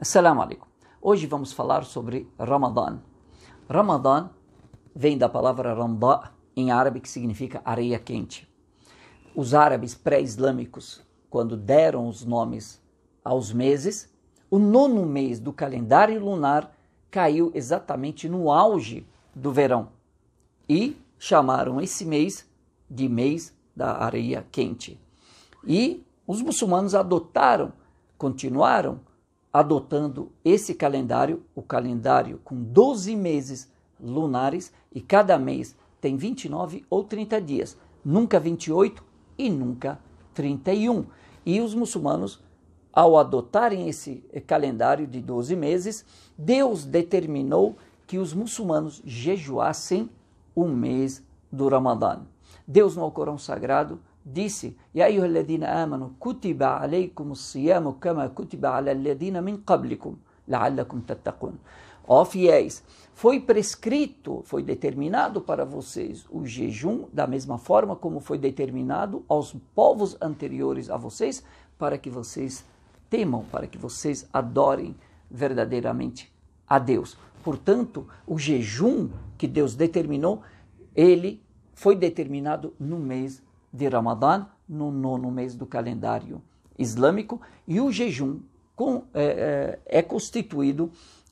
Assalamu alaikum. Hoje vamos falar sobre Ramadã. Ramadã vem da palavra Ramdá em árabe que significa areia quente. Os árabes pré-islâmicos, quando deram os nomes aos meses, o nono mês do calendário lunar caiu exatamente no auge do verão e chamaram esse mês de mês da areia quente. E os muçulmanos adotaram, continuaram adotando esse calendário, o calendário com 12 meses lunares e cada mês tem 29 ou 30 dias, nunca 28 e nunca 31. E os muçulmanos, ao adotarem esse calendário de 12 meses, Deus determinou que os muçulmanos jejuassem o mês do Ramadã. Deus no Alcorão Sagrado disse: E aí, amanu, kutiba aleikum siyamu kama kutiba min qablikum, la'allakum tattaqun. Ó fiéis, foi prescrito, foi determinado para vocês o jejum da mesma forma como foi determinado aos povos anteriores a vocês, para que vocês temam, para que vocês adorem verdadeiramente a Deus. Portanto, o jejum que Deus determinou, ele foi determinado no mês de Ramadã no nono mês do calendário islâmico e o jejum com, é, é, é, constituído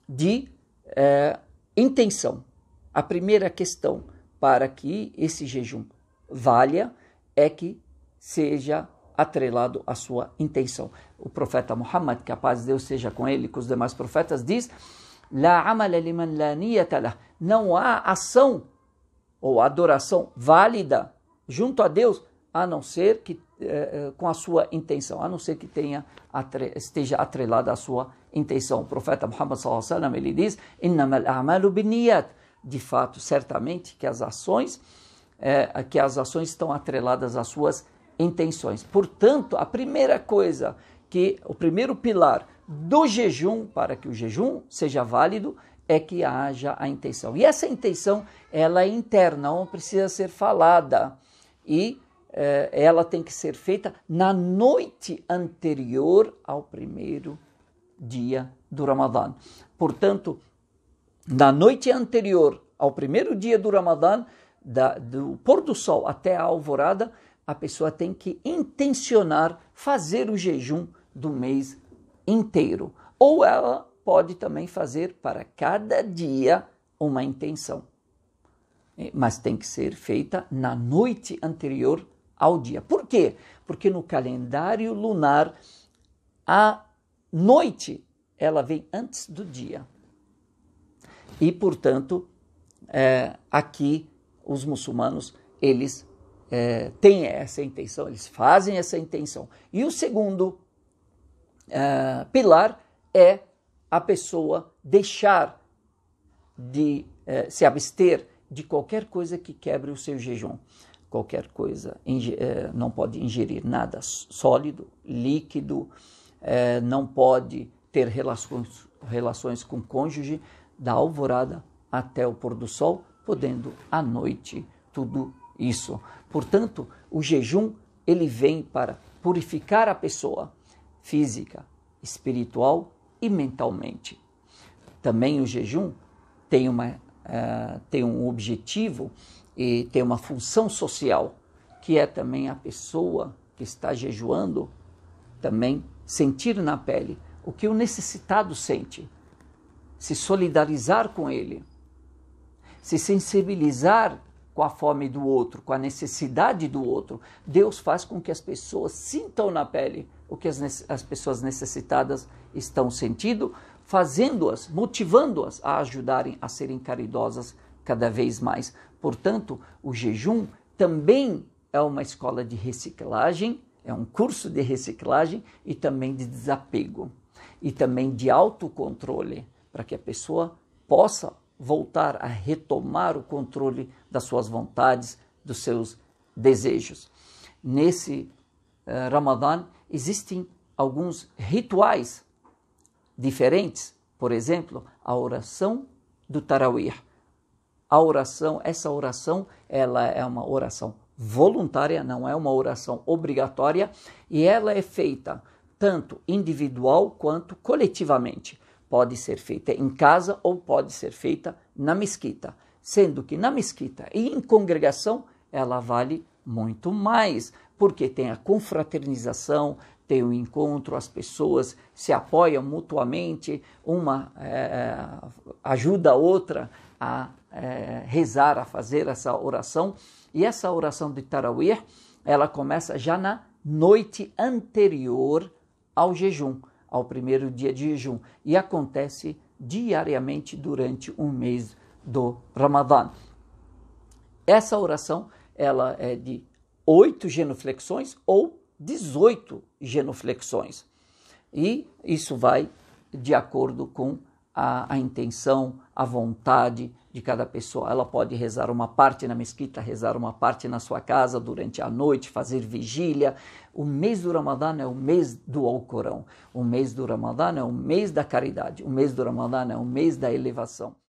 de é, intenção. A primeira questão para que esse jejum valha é que seja atrelado à sua intenção. O profeta Muhammad, que a paz de Deus seja com ele e com os demais profetas, diz: La amala liman la Não há ação ou adoração válida junto a Deus, a não ser que eh, eh, com a sua intenção, a não ser que tenha atre, esteja atrelada à sua intenção. O profeta Muhammad sallallahu ele diz: "Innamal a'malu De fato, certamente que as ações eh, que as ações estão atreladas às suas intenções. Portanto, a primeira coisa que o primeiro pilar do jejum para que o jejum seja válido é que haja a intenção. E essa intenção, ela é interna, não precisa ser falada e eh, ela tem que ser feita na noite anterior ao primeiro dia do Ramadã. Portanto, na noite anterior ao primeiro dia do Ramadã, da, do pôr do sol até a alvorada, a pessoa tem que intencionar fazer o jejum do mês inteiro. Ou ela pode também fazer para cada dia uma intenção mas tem que ser feita na noite anterior ao dia. Por quê? Porque no calendário lunar a noite ela vem antes do dia. E, portanto, é, aqui os muçulmanos eles é, têm essa intenção, eles fazem essa intenção. E o segundo é, pilar é a pessoa deixar de é, se abster de qualquer coisa que quebre o seu jejum. Qualquer coisa, eh, não pode ingerir nada sólido, líquido, eh, não pode ter relações, relações com cônjuge da alvorada até o pôr do sol, podendo à noite tudo isso. Portanto, o jejum ele vem para purificar a pessoa física, espiritual e mentalmente. Também o jejum tem uma ah, tem um objetivo e tem uma função social, que é também a pessoa que está jejuando também sentir na pele o que o necessitado sente, se solidarizar com ele, se sensibilizar com a fome do outro, com a necessidade do outro. Deus faz com que as pessoas sintam na pele o que as, as pessoas necessitadas estão sentindo, fazendo-as, motivando-as a ajudarem a serem caridosas cada vez mais. Portanto, o jejum também é uma escola de reciclagem, é um curso de reciclagem e também de desapego e também de autocontrole, para que a pessoa possa voltar a retomar o controle das suas vontades, dos seus desejos. Nesse uh, eh, Ramadã existem alguns rituais diferentes. Por exemplo, a oração do Tarawih. A oração, essa oração, ela é uma oração voluntária, não é uma oração obrigatória, e ela é feita tanto individual quanto coletivamente. Pode ser feita em casa ou pode ser feita na mesquita, sendo que na mesquita e em congregação ela vale muito mais, porque tem a confraternização, tem um encontro, as pessoas se apoiam mutuamente, uma é, é, ajuda a outra a é, rezar, a fazer essa oração. E essa oração de Tarawih, ela começa já na noite anterior ao jejum, ao primeiro dia de jejum, e acontece diariamente durante um mês do Ramadã. Essa oração, ela é de oito genuflexões ou 18 genuflexões. E isso vai de acordo com a, a, intenção, a vontade de cada pessoa. Ela pode rezar uma parte na mesquita, rezar uma parte na sua casa durante a noite, fazer vigília. O mês do Ramadã é o mês do Alcorão. O mês do Ramadã é o mês da caridade. O mês do Ramadã é o mês da elevação.